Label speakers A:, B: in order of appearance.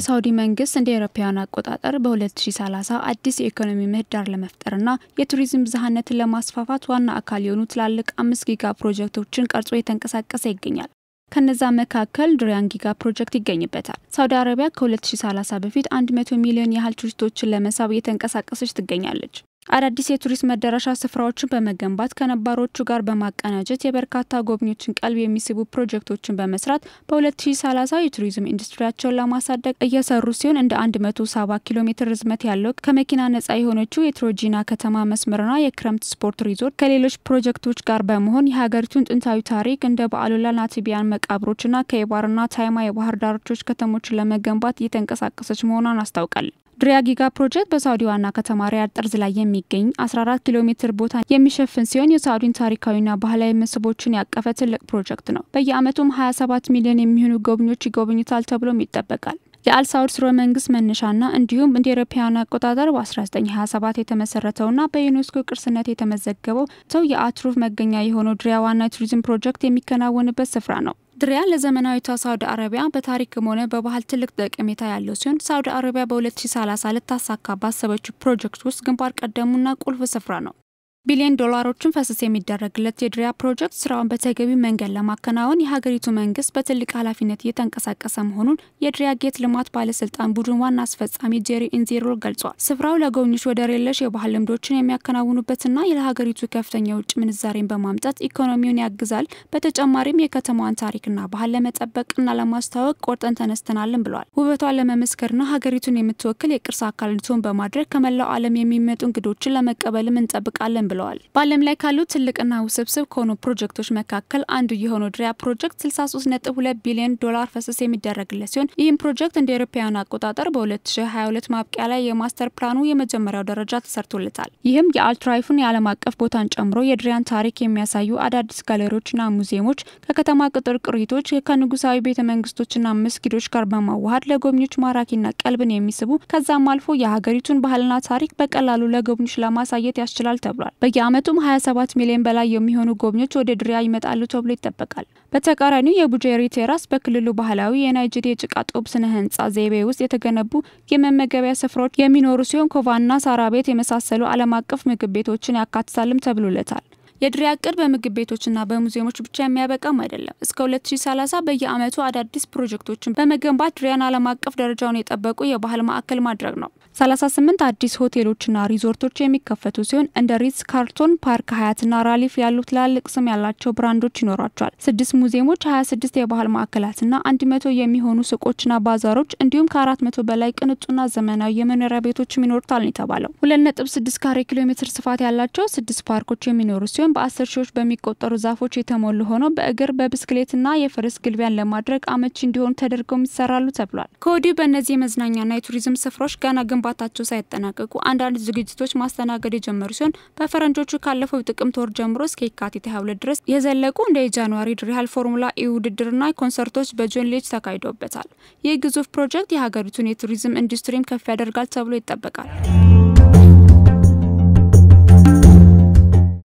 A: የሳውዲ መንግስት እንደ ኤሮፓውያን አቆጣጠር በ2030 አዲስ የኢኮኖሚ ምህዳር ለመፍጠርና የቱሪዝም ብዝሃነትን ለማስፋፋት ዋና አካል የሆኑ ትላልቅ አምስት ጊጋ ፕሮጀክቶችን ቀርጾ የተንቀሳቀሰ ይገኛል። ከነዛ መካከል ዱሪያን ጊጋ ፕሮጀክት ይገኝበታል። ሳውዲ አረቢያ ከ2030 በፊት 100 ሚሊዮን ያህል ቱሪስቶችን ለመሳብ እየተንቀሳቀሰች ትገኛለች። አዳዲስ የቱሪስት መዳረሻ ስፍራዎችን በመገንባት ከነባሮቹ ጋር በማቀናጀት የበርካታ ጎብኚዎችን ቀልብ የሚስቡ ፕሮጀክቶችን በመስራት በ2030 የቱሪዝም ኢንዱስትሪያቸውን ለማሳደግ እየሰሩ ሲሆን እንደ 170 ኪሎ ሜትር ርዝመት ያለው ከመኪና ነጻ የሆነችው የትሮጂና ከተማ መስመርና የክረምት ስፖርት ሪዞርት ከሌሎች ፕሮጀክቶች ጋር በመሆን የሀገሪቱን ጥንታዊ ታሪክ እንደ በአሉላ ናትቢያን መቃብሮችና ከየባርና ታይማ የባህር ዳርቾች ከተሞችን ለመገንባት እየተንቀሳቀሰች መሆኗን አስታውቃል። ድሪያ ጊጋ ፕሮጀክት በሳውዲ ዋና ከተማ ሪያድ ጠርዝ ላይ የሚገኝ 14 ኪሎ ሜትር ቦታ የሚሸፍን ሲሆን የሳውዲን ታሪካዊና ባህላዊ መስህቦችን ያቀፈ ትልቅ ፕሮጀክት ነው። በየአመቱም 27 ሚሊዮን የሚሆኑ ጎብኚዎች ይጎበኙታል ተብሎም ይጠበቃል። የአልሳውድ ስርወ መንግስት መነሻና እንዲሁም እንደ ኤሮፓውያን አቆጣጠር በ1927 የተመሰረተውና በዩኔስኮ ቅርስነት የተመዘገበው ተው የአትሩፍ መገኛ የሆነው ድሪያ ዋና ቱሪዝም ፕሮጀክት የሚከናወንበት ስፍራ ነው። ድሪያ ለዘመናዊቷ ሳውዲ አረቢያ በታሪክም ሆነ በባህል ትልቅ ጠቀሜታ ያለው ሲሆን ሳውዲ አረቢያ በ2030 ልታሳካ ባሰበችው ፕሮጀክት ውስጥ ግንባር ቀደሙና ቁልፍ ስፍራ ነው። ቢሊዮን ዶላሮችን ፈሰስ የሚደረግለት የድሪያ ፕሮጀክት ስራውን በተገቢ መንገድ ለማከናወን የሀገሪቱ መንግስት በትልቅ ኃላፊነት እየተንቀሳቀሰ መሆኑን የድሪያ ጌት ልማት ባለስልጣን ቡድን ዋና አስፈጻሚ ጄሪ ኢንዚሮ ገልጿል። ስፍራው ለጎብኚዎች ወደር የለሽ የባህል ልምዶችን የሚያከናውኑበትና ለሀገሪቱ ከፍተኛ የውጭ ምንዛሬን በማምጣት ኢኮኖሚውን ያግዛል። በተጨማሪም የከተማዋን ታሪክና ባህል ለመጠበቅና ለማስተዋወቅ ቆርጠን ተነስተናልን ብሏል። ውበቷን ለመመስከርና ሀገሪቱን የምትወክል የቅርስ አካል እንድትሆን በማድረግ ከመላው ዓለም የሚመጡ እንግዶችን ለመቀበልም እንጠብቃለን ብለዋል። በዓለም ላይ ካሉ ትልቅና ውስብስብ ከሆኑ ፕሮጀክቶች መካከል አንዱ የሆነው ድሪያ ፕሮጀክት 63.2 ቢሊዮን ዶላር ፈሰስ የሚደረግለት ሲሆን ይህም ፕሮጀክት እንደ ኤሮፓውያን አቆጣጠር በ2022 ማብቂያ ላይ የማስተር ፕላኑ የመጀመሪያው ደረጃ ተሰርቶለታል። ይህም የአልትራይፉን የዓለም አቀፍ ቦታን ጨምሮ የድሪያን ታሪክ የሚያሳዩ አዳዲስ ጋለሪዎችና ሙዚየሞች ከከተማ ቅጥር ቅሪቶች ከንጉሳዊ ቤተ መንግስቶችና መስጊዶች ጋር በማዋሃድ ለጎብኚዎች ማራኪና ቀልብን የሚስቡ ከዛም አልፎ የሀገሪቱን ባህልና ታሪክ በቀላሉ ለጎብኚዎች ለማሳየት ያስችላል ተብሏል። በየአመቱም 27 ሚሊዮን በላይ የሚሆኑ ጎብኚዎች ወደ ድሪያ ይመጣሉ ተብሎ ይጠበቃል። በተቃራኒው የቡጀሪ ቴራስ በክልሉ ባህላዊ የናይጄሪ የጭቃ ጡብ ስነ ህንጻ ዘይቤ ውስጥ የተገነቡ የመመገቢያ ስፍራዎች የሚኖሩ ሲሆን ኮቫና ሳራ ቤት የመሳሰሉ ዓለም አቀፍ ምግብ ቤቶችን ያካትታልም ተብሎለታል። የድሪያ እቅድ በምግብ ቤቶችና በሙዚየሞች ብቻ የሚያበቃም አይደለም። እስከ 2030 በየዓመቱ አዳዲስ ፕሮጀክቶችን በመገንባት ድሪያን ዓለም አቀፍ ደረጃውን የጠበቁ የባህል ማዕከል ማድረግ ነው። 38 አዲስ ሆቴሎችና ሪዞርቶች የሚከፈቱ ሲሆን እንደ ሪትስ ካርቶን፣ ፓርክ ሀያትና ራሊፍ ያሉ ትላልቅ ስም ያላቸው ብራንዶች ይኖሯቸዋል። ስድስት ሙዚየሞች፣ 26 የባህል ማዕከላትና 100 የሚሆኑ ሱቆችና ባዛሮች እንዲሁም ከ400 በላይ ቅንጡና ዘመናዊ የመኖሪያ ቤቶችም ይኖሩታል ነው የተባለው። 2.6 ካሬ ኪሎ ሜትር ስፋት ያላቸው ስድስት ፓርኮች የሚኖሩ ሲሆን በአስር ሺዎች በሚቆጠሩ ዛፎች የተሞሉ ሆነው በእግር በብስክሌትና የፈረስ ግልቢያን ለማድረግ አመቺ እንዲሆኑ ተደርገው ይሰራሉ ተብሏል። ከወዲሁ በእነዚህ የመዝናኛና የቱሪዝም ስፍራዎች ገና ግንባታቸው ሳይጠናቀቁ አንዳንድ ዝግጅቶች ማስተናገድ የጀመሩ ሲሆን በፈረንጆቹ ካለፈው ጥቅምት ወር ጀምሮ እስከ የካቲት 22 ድረስ የዘለቁ እንደ የጃንዋሪ ድሪሃል ፎርሙላ ኢ ውድድርና ኮንሰርቶች በጆን ሌጅ ተካሂዶበታል። ይህ ግዙፍ ፕሮጀክት የሀገሪቱን የቱሪዝም ኢንዱስትሪም ከፍ ያደርጋል ተብሎ ይጠበቃል።